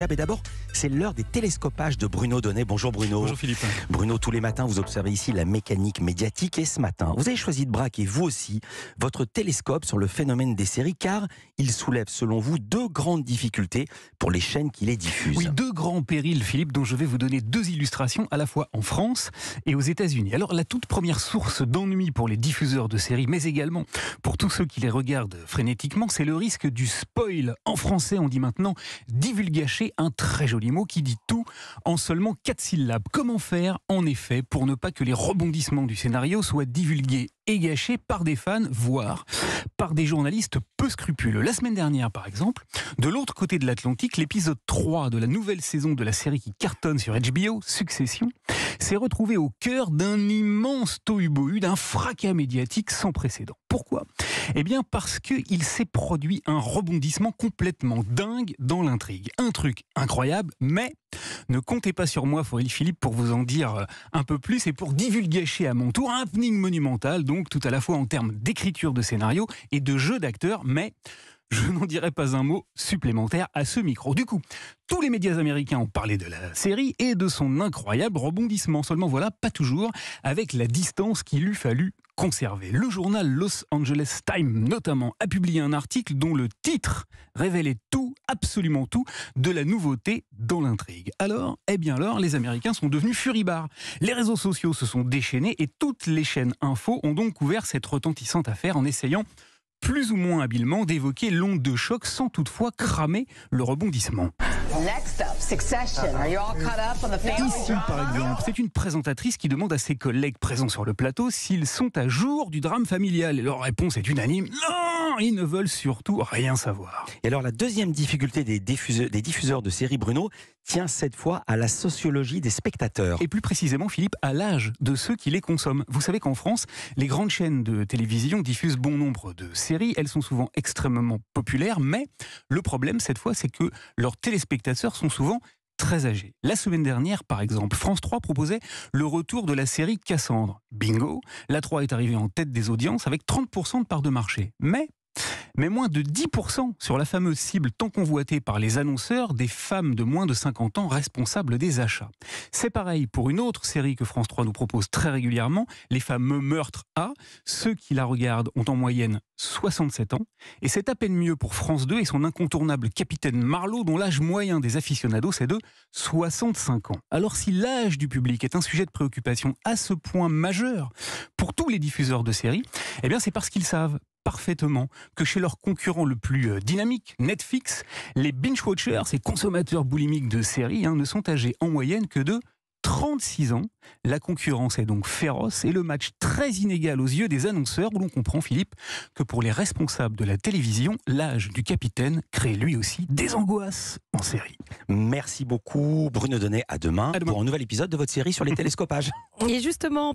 et ah, d'abord, c'est l'heure des télescopages de Bruno Donnet. Bonjour Bruno. Bonjour Philippe. Bruno, tous les matins, vous observez ici la mécanique médiatique et ce matin, vous avez choisi de braquer, vous aussi, votre télescope sur le phénomène des séries car il soulève, selon vous, deux grandes difficultés pour les chaînes qui les diffusent. Oui, deux grands périls, Philippe, dont je vais vous donner deux illustrations à la fois en France et aux États-Unis. Alors, la toute première source d'ennui pour les diffuseurs de séries, mais également pour tous ceux qui les regardent frénétiquement, c'est le risque du spoil. En français, on dit maintenant divulgaché un très joli mot qui dit tout en seulement quatre syllabes. Comment faire, en effet, pour ne pas que les rebondissements du scénario soient divulgués et gâchés par des fans, voire des journalistes peu scrupuleux. La semaine dernière, par exemple, de l'autre côté de l'Atlantique, l'épisode 3 de la nouvelle saison de la série qui cartonne sur HBO, Succession, s'est retrouvé au cœur d'un immense tohu-bohu, d'un fracas médiatique sans précédent. Pourquoi Eh bien parce qu'il s'est produit un rebondissement complètement dingue dans l'intrigue. Un truc incroyable, mais ne comptez pas sur moi, Fauril Philippe, pour vous en dire euh, un peu plus et pour divulguer à mon tour un happening monumental, donc tout à la fois en termes d'écriture de scénario et de jeu d'acteur, mais je n'en dirai pas un mot supplémentaire à ce micro. Du coup, tous les médias américains ont parlé de la série et de son incroyable rebondissement. Seulement voilà, pas toujours, avec la distance qu'il eût fallu conserver. Le journal Los Angeles Times, notamment, a publié un article dont le titre révélait tout absolument tout de la nouveauté dans l'intrigue. Alors, eh bien alors, les Américains sont devenus furibards. Les réseaux sociaux se sont déchaînés et toutes les chaînes info ont donc couvert cette retentissante affaire en essayant plus ou moins habilement d'évoquer l'onde de choc sans toutefois cramer le rebondissement. Ici, par exemple, c'est une présentatrice qui demande à ses collègues présents sur le plateau s'ils sont à jour du drame familial. Et leur réponse est unanime. Non ils ne veulent surtout rien savoir. Et alors la deuxième difficulté des diffuseurs, de séries Bruno tient cette fois à la sociologie des spectateurs. Et plus précisément, Philippe, à l'âge de ceux qui les consomment. Vous savez qu'en France, les grandes chaînes de télévision diffusent bon nombre de séries. Elles sont souvent extrêmement populaires, mais le problème cette fois, c'est que leurs téléspectateurs sont souvent très âgés. La semaine dernière, par exemple, France 3 proposait le retour de la série Cassandre. Bingo, la 3 est arrivée en tête des audiences avec 30% de part de marché. Mais mais moins de 10% sur la fameuse cible tant convoitée par les annonceurs des femmes de moins de 50 ans responsables des achats. C'est pareil pour une autre série que France 3 nous propose très régulièrement, les fameux meurtres A. Ceux qui la regardent ont en moyenne 67 ans, et c'est à peine mieux pour France 2 et son incontournable capitaine Marlowe, dont l'âge moyen des aficionados est de 65 ans. Alors si l'âge du public est un sujet de préoccupation à ce point majeur pour tous les diffuseurs de séries, eh bien c'est parce qu'ils savent parfaitement que chez leur concurrent le plus euh, dynamique, Netflix, les binge-watchers, ces consommateurs boulimiques de séries, hein, ne sont âgés en moyenne que de 36 ans. La concurrence est donc féroce et le match très inégal aux yeux des annonceurs où l'on comprend, Philippe, que pour les responsables de la télévision, l'âge du capitaine crée lui aussi des angoisses en série. Merci beaucoup Bruno Donnet, à demain, à demain. pour un nouvel épisode de votre série sur les télescopages. Et justement,